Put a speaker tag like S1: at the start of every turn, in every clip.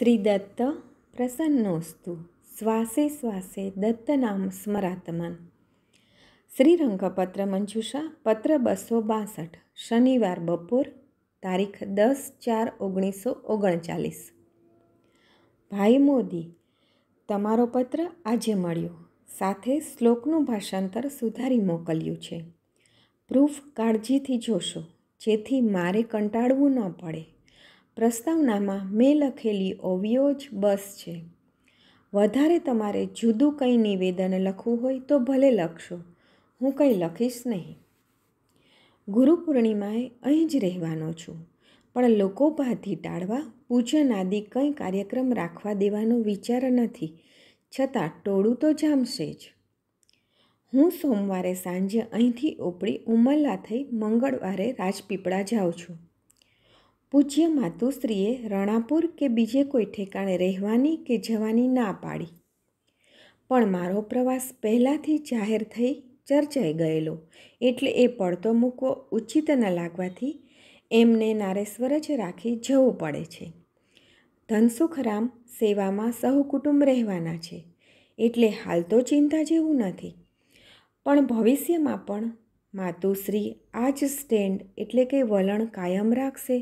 S1: શ્રી દત્ત પ્રસન્નોસ્તુ શ્વાસે શ્વાસે દત્ત નામ સ્મરાતમાન શ્રીરંગપત્ર મંજુષા પત્ર બસો બાસઠ શનિવાર બપોર તારીખ દસ ચાર ઓગણીસો ઓગણચાલીસ ભાઈ મોદી તમારો પત્ર આજે મળ્યો સાથે શ્લોકનું ભાષાંતર સુધારી મોકલ્યું છે પ્રૂફ કાળજીથી જોશો જેથી મારે કંટાળવું ન પડે પ્રસ્તાવનામાં મેં લખેલી ઓવિયો જ બસ છે વધારે તમારે જુદું કંઈ નિવેદન લખવું હોય તો ભલે લખશો હું કંઈ લખીશ નહીં ગુરુ પૂર્ણિમાએ અહીં જ રહેવાનો છું પણ લોકો લોકોપાથી ટાળવા પૂજન આદિ કંઈ કાર્યક્રમ રાખવા દેવાનો વિચાર નથી છતાં ટોળું તો જામશે જ હું સોમવારે સાંજે અહીંથી ઉપડી ઉમરલા થઈ મંગળવારે રાજપીપળા જાઉં છું પૂજ્ય માતુશ્રીએ રણાપુર કે બીજે કોઈ ઠેકાણે રહેવાની કે જવાની ના પાડી પણ મારો પ્રવાસ પહેલાંથી જાહેર થઈ ચર્ચાઈ ગયેલો એટલે એ પડતો મૂકવો ઉચિત ન લાગવાથી એમને નારેશ્વર જ રાખી જવું પડે છે ધનસુખરામ સેવામાં સહુ કુટુંબ રહેવાના છે એટલે હાલ તો ચિંતા જેવું નથી પણ ભવિષ્યમાં પણ માતુશ્રી આ જ સ્ટેન્ડ એટલે કે વલણ કાયમ રાખશે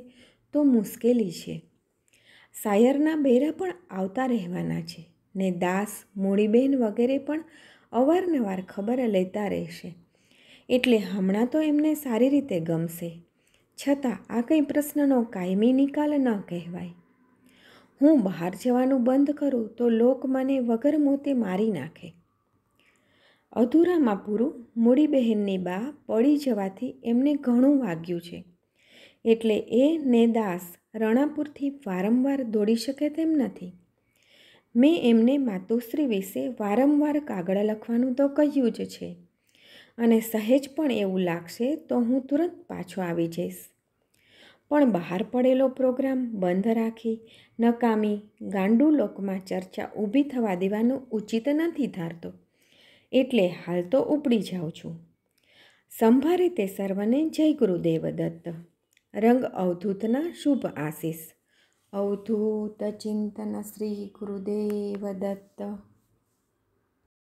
S1: તો મુશ્કેલી છે શાયરના બેરા પણ આવતા રહેવાના છે ને દાસ મૂળીબહેન વગેરે પણ અવારનવાર ખબર લેતા રહેશે એટલે હમણાં તો એમને સારી રીતે ગમશે છતાં આ કંઈ પ્રશ્નનો કાયમી નિકાલ ન કહેવાય હું બહાર જવાનું બંધ કરું તો લોક મને વગર મોતે મારી નાખે અધૂરામાં પૂરું મૂડીબહેનની બા પડી જવાથી એમને ઘણું વાગ્યું છે એટલે એ ને દાસ રણાપુરથી વારંવાર દોડી શકે તેમ નથી મેં એમને માતુશ્રી વિશે વારંવાર કાગળ લખવાનું તો કહ્યું જ છે અને સહેજ પણ એવું લાગશે તો હું તુરંત પાછો આવી જઈશ પણ બહાર પડેલો પ્રોગ્રામ બંધ રાખી નકામી ગાંડુ લોકમાં ચર્ચા ઊભી થવા દેવાનું ઉચિત નથી ધારતો એટલે હાલ તો ઉપડી જાઉં છું સંભારે તે સર્વને જય ગુરુદેવ દત્ત રંગ અવધૂતના શુભ આશીષ અવધૂત ચિંતન શ્રી ગુરુદેવ દત્ત